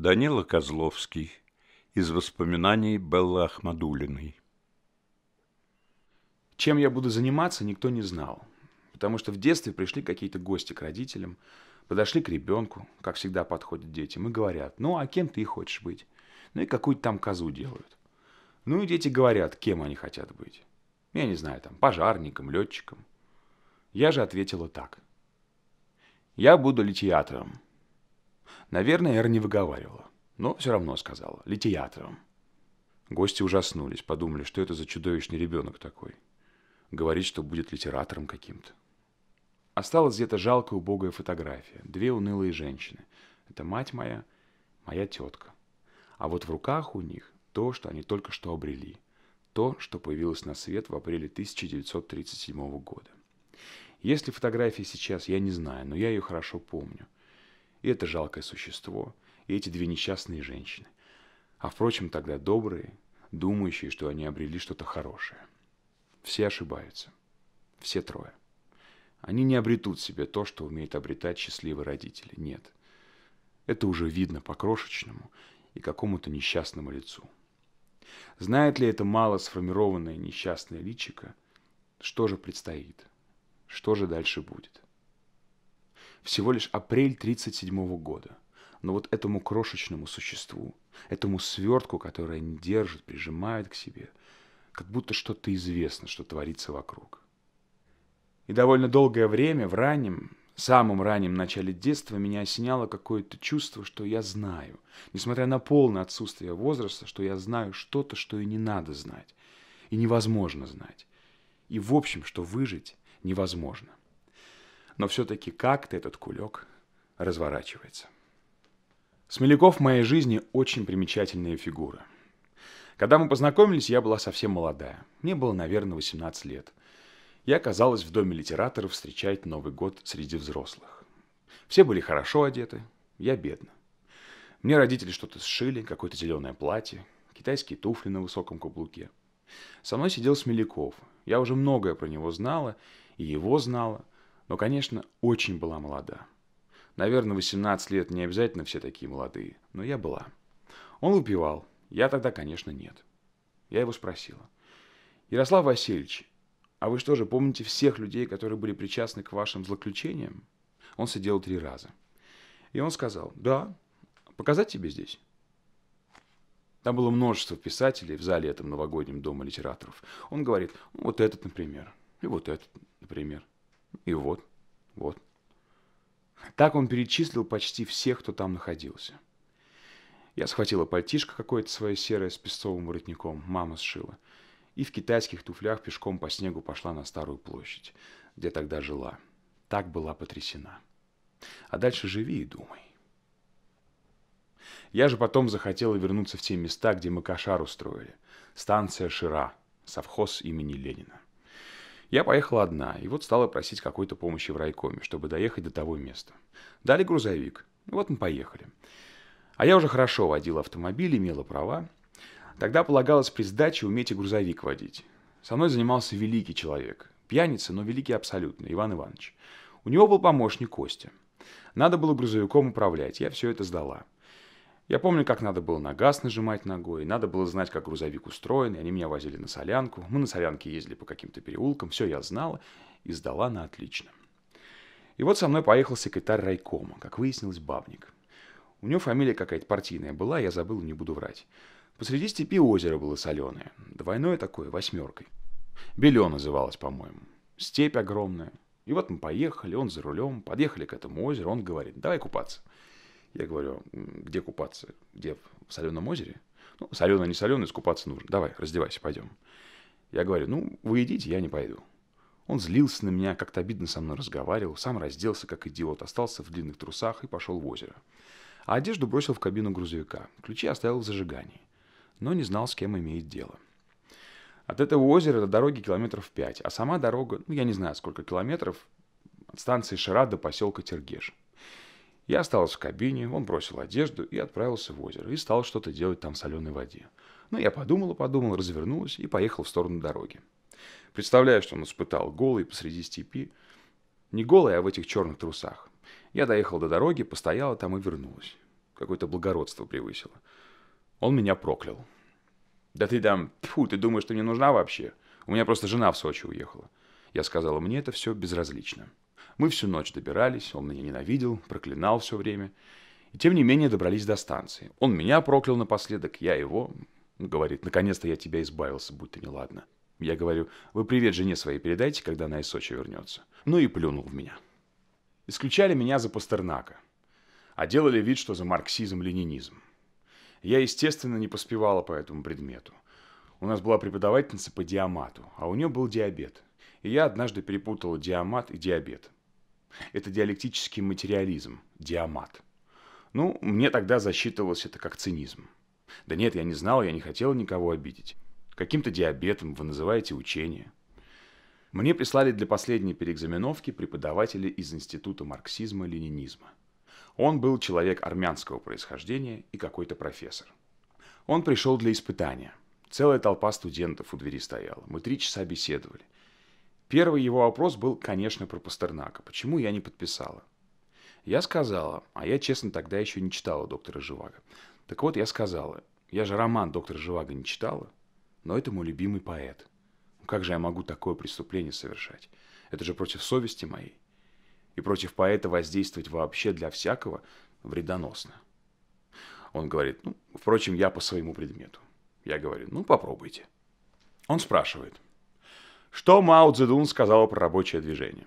Данила Козловский из воспоминаний Беллы Ахмадулиной. Чем я буду заниматься, никто не знал, потому что в детстве пришли какие-то гости к родителям, подошли к ребенку, как всегда подходят дети, и говорят, ну а кем ты хочешь быть? Ну и какую-то там козу делают. Ну и дети говорят, кем они хотят быть. Я не знаю, там, пожарником, летчиком. Я же ответила так. Я буду литиатором. Наверное, Эра не выговаривала, но все равно сказала. Литиатровым. Гости ужаснулись, подумали, что это за чудовищный ребенок такой. Говорит, что будет литератором каким-то. Осталась где-то жалкая убогая фотография. Две унылые женщины. Это мать моя, моя тетка. А вот в руках у них то, что они только что обрели. То, что появилось на свет в апреле 1937 года. Если фотографии сейчас, я не знаю, но я ее хорошо помню – и это жалкое существо, и эти две несчастные женщины. А впрочем, тогда добрые, думающие, что они обрели что-то хорошее. Все ошибаются. Все трое. Они не обретут себе то, что умеют обретать счастливые родители. Нет. Это уже видно по крошечному и какому-то несчастному лицу. Знает ли это мало сформированное несчастное личико, что же предстоит, что же дальше будет – всего лишь апрель 1937 года. Но вот этому крошечному существу, этому свертку, которое они держат, прижимают к себе, как будто что-то известно, что творится вокруг. И довольно долгое время, в раннем, самом раннем начале детства, меня осеняло какое-то чувство, что я знаю, несмотря на полное отсутствие возраста, что я знаю что-то, что и не надо знать, и невозможно знать. И в общем, что выжить невозможно но все-таки как-то этот кулек разворачивается. Смеляков в моей жизни очень примечательная фигура. Когда мы познакомились, я была совсем молодая. Мне было, наверное, 18 лет. Я оказалась в доме литераторов встречать Новый год среди взрослых. Все были хорошо одеты, я бедна. Мне родители что-то сшили, какое-то зеленое платье, китайские туфли на высоком каблуке. Со мной сидел Смеляков. Я уже многое про него знала, и его знала. Но, конечно, очень была молода. Наверное, 18 лет не обязательно все такие молодые, но я была. Он выпивал. Я тогда, конечно, нет. Я его спросила. «Ярослав Васильевич, а вы что же, помните всех людей, которые были причастны к вашим злоключениям?» Он сидел три раза. И он сказал, «Да, показать тебе здесь?» Там было множество писателей в зале этом новогоднем дома литераторов. Он говорит, ну, вот этот, например, и вот этот, например. И вот, вот. Так он перечислил почти всех, кто там находился. Я схватила пальтишко какое-то свое серое с песцовым воротником, мама сшила, и в китайских туфлях пешком по снегу пошла на Старую площадь, где тогда жила. Так была потрясена. А дальше живи и думай. Я же потом захотела вернуться в те места, где мы кошар устроили. Станция Шира, совхоз имени Ленина. Я поехала одна, и вот стала просить какой-то помощи в райкоме, чтобы доехать до того места. Дали грузовик. Ну вот мы поехали. А я уже хорошо водил автомобиль, имела права. Тогда полагалось при сдаче уметь и грузовик водить. Со мной занимался великий человек. Пьяница, но великий абсолютно, Иван Иванович. У него был помощник Костя. Надо было грузовиком управлять, я все это сдала. Я помню, как надо было на газ нажимать ногой, надо было знать, как грузовик устроен, и они меня возили на солянку. Мы на солянке ездили по каким-то переулкам, все я знала и сдала на отлично. И вот со мной поехал секретарь райкома, как выяснилось, бабник. У него фамилия какая-то партийная была, я забыл, не буду врать. Посреди степи озеро было соленое, двойное такое, восьмеркой. Белё называлось, по-моему. Степь огромная. И вот мы поехали, он за рулем, подъехали к этому озеру, он говорит, давай купаться. Я говорю, где купаться? Где? В соленом озере? Ну, соленое, не соленое, искупаться нужно. Давай, раздевайся, пойдем. Я говорю, ну, вы идите, я не пойду. Он злился на меня, как-то обидно со мной разговаривал, сам разделся, как идиот, остался в длинных трусах и пошел в озеро. А одежду бросил в кабину грузовика. Ключи оставил в зажигании. Но не знал, с кем имеет дело. От этого озера до дороги километров пять, а сама дорога, ну, я не знаю, сколько километров, от станции Шира до поселка Тергеш. Я остался в кабине, он бросил одежду и отправился в озеро, и стал что-то делать там в соленой воде. Но ну, я подумал и подумал, развернулась и поехал в сторону дороги. Представляю, что он испытал голый посреди степи. Не голый, а в этих черных трусах. Я доехал до дороги, постояла там и вернулась. Какое-то благородство превысило. Он меня проклял. «Да ты там... фу, ты думаешь, ты мне нужна вообще? У меня просто жена в Сочи уехала». Я сказала, мне это все безразлично. Мы всю ночь добирались, он меня ненавидел, проклинал все время. И тем не менее добрались до станции. Он меня проклял напоследок, я его. говорит, наконец-то я тебя избавился, будь то неладно. Я говорю, вы привет жене своей передайте, когда она из Сочи вернется. Ну и плюнул в меня. Исключали меня за Пастернака. А делали вид, что за марксизм-ленинизм. Я, естественно, не поспевала по этому предмету. У нас была преподавательница по диамату, а у нее был диабет – и я однажды перепутал диамат и диабет. Это диалектический материализм, диамат. Ну, мне тогда засчитывалось это как цинизм. Да нет, я не знал, я не хотел никого обидеть. Каким-то диабетом вы называете учение. Мне прислали для последней переэкзаменовки преподавателя из Института марксизма-ленинизма. Он был человек армянского происхождения и какой-то профессор. Он пришел для испытания. Целая толпа студентов у двери стояла. Мы три часа беседовали. Первый его вопрос был, конечно, про Пастернака. Почему я не подписала? Я сказала, а я, честно, тогда еще не читала «Доктора Живаго». Так вот, я сказала, я же роман «Доктора Живаго» не читала, но это мой любимый поэт. Ну, как же я могу такое преступление совершать? Это же против совести моей. И против поэта воздействовать вообще для всякого вредоносно. Он говорит, ну, впрочем, я по своему предмету. Я говорю, ну, попробуйте. Он спрашивает – что Мао Цзэдун сказала про рабочее движение?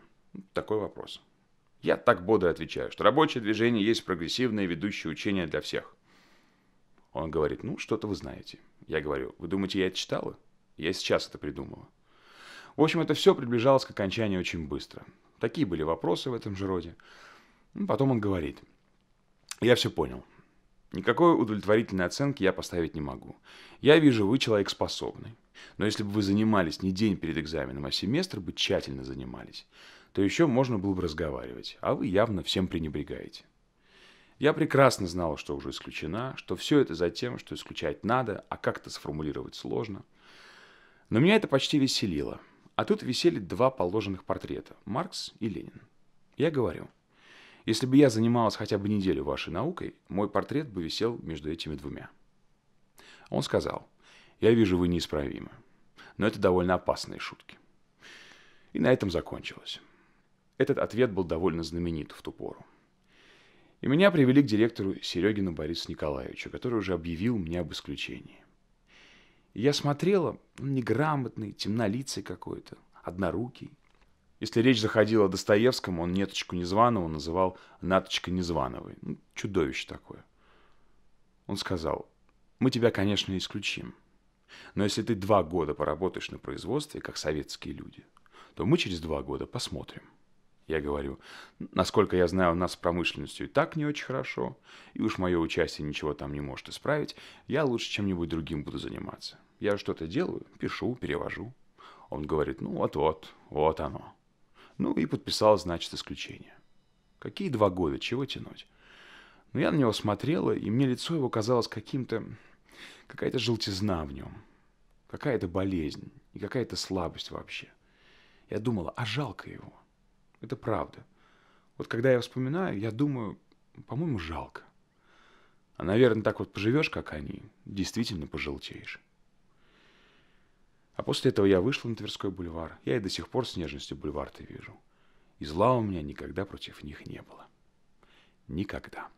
Такой вопрос. Я так бодро отвечаю, что рабочее движение есть прогрессивное ведущее учение для всех. Он говорит, ну, что-то вы знаете. Я говорю, вы думаете, я это читала? Я сейчас это придумала. В общем, это все приближалось к окончанию очень быстро. Такие были вопросы в этом же роде. Ну, потом он говорит, я все понял. Никакой удовлетворительной оценки я поставить не могу. Я вижу, вы человек способный. Но если бы вы занимались не день перед экзаменом, а семестр бы тщательно занимались, то еще можно было бы разговаривать, а вы явно всем пренебрегаете. Я прекрасно знала, что уже исключена, что все это за тем, что исключать надо, а как-то сформулировать сложно. Но меня это почти веселило. А тут висели два положенных портрета – Маркс и Ленин. Я говорю, если бы я занималась хотя бы неделю вашей наукой, мой портрет бы висел между этими двумя. Он сказал – я вижу, вы неисправимы. Но это довольно опасные шутки. И на этом закончилось. Этот ответ был довольно знаменит в ту пору. И меня привели к директору Серегину Борису Николаевичу, который уже объявил мне об исключении. И я смотрела, он неграмотный, темнолицый какой-то, однорукий. Если речь заходила о Достоевском, он неточку Незваного называл «наточка Незвановой». Ну, чудовище такое. Он сказал, мы тебя, конечно, исключим, но если ты два года поработаешь на производстве, как советские люди, то мы через два года посмотрим. Я говорю, насколько я знаю, у нас с промышленностью и так не очень хорошо, и уж мое участие ничего там не может исправить, я лучше чем-нибудь другим буду заниматься. Я что-то делаю, пишу, перевожу. Он говорит, ну вот-вот, вот оно. Ну и подписал, значит, исключение. Какие два года, чего тянуть? Но ну, я на него смотрела, и мне лицо его казалось каким-то Какая-то желтизна в нем, какая-то болезнь и какая-то слабость вообще. Я думала, а жалко его. Это правда. Вот когда я вспоминаю, я думаю, по-моему, жалко. А, наверное, так вот поживешь, как они, действительно пожелтеешь. А после этого я вышла на Тверской бульвар. Я и до сих пор с нежностью бульвар-то вижу. И зла у меня никогда против них не было. Никогда.